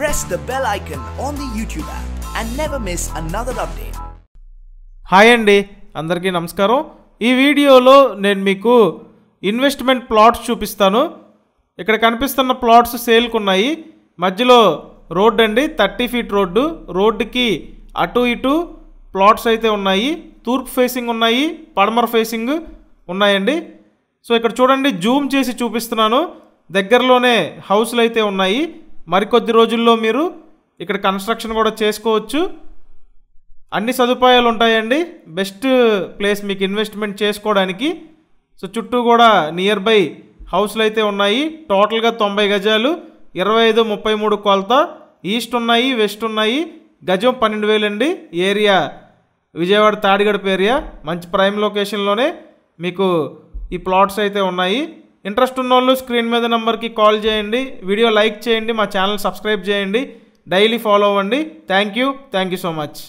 press the bell icon on the YouTube app and never miss another update. Hi అండి అందరికీ నమస్కారం ఈ వీడియోలో నేను మీకు ఇన్వెస్ట్మెంట్ ప్లాట్స్ చూపిస్తాను ఇక్కడ కనిపిస్తున్న ప్లాట్స్ సేల్కు ఉన్నాయి మధ్యలో రోడ్ అండి థర్టీ ఫీట్ రోడ్డు రోడ్డుకి అటు ఇటు ప్లాట్స్ అయితే ఉన్నాయి తూర్పు ఫేసింగ్ ఉన్నాయి పడమర ఫేసింగ్ ఉన్నాయండి సో ఇక్కడ చూడండి జూమ్ చేసి చూపిస్తున్నాను దగ్గరలోనే హౌస్లు అయితే ఉన్నాయి మరికొద్ది రోజుల్లో మీరు ఇక్కడ కన్స్ట్రక్షన్ కూడా చేసుకోవచ్చు అన్ని సదుపాయాలు ఉంటాయండి బెస్ట్ ప్లేస్ మీకు ఇన్వెస్ట్మెంట్ చేసుకోవడానికి సో చుట్టూ కూడా నియర్ బై హౌస్లు అయితే ఉన్నాయి టోటల్గా తొంభై గజాలు ఇరవై ఐదు ముప్పై మూడు కొలత ఈస్ట్ ఉన్నాయి వెస్ట్ ఉన్నాయి గజం పన్నెండు వేలండి ఏరియా విజయవాడ తాడిగడప ఏరియా మంచి ప్రైమ్ లొకేషన్లోనే మీకు ఈ ప్లాట్స్ అయితే ఉన్నాయి ఇంట్రెస్ట్ ఉన్నోళ్ళు స్క్రీన్ మీద నెంబర్కి కాల్ చేయండి వీడియో లైక్ చేయండి మా ఛానల్ సబ్స్క్రైబ్ చేయండి డైలీ ఫాలో అవ్వండి thank you thank you so much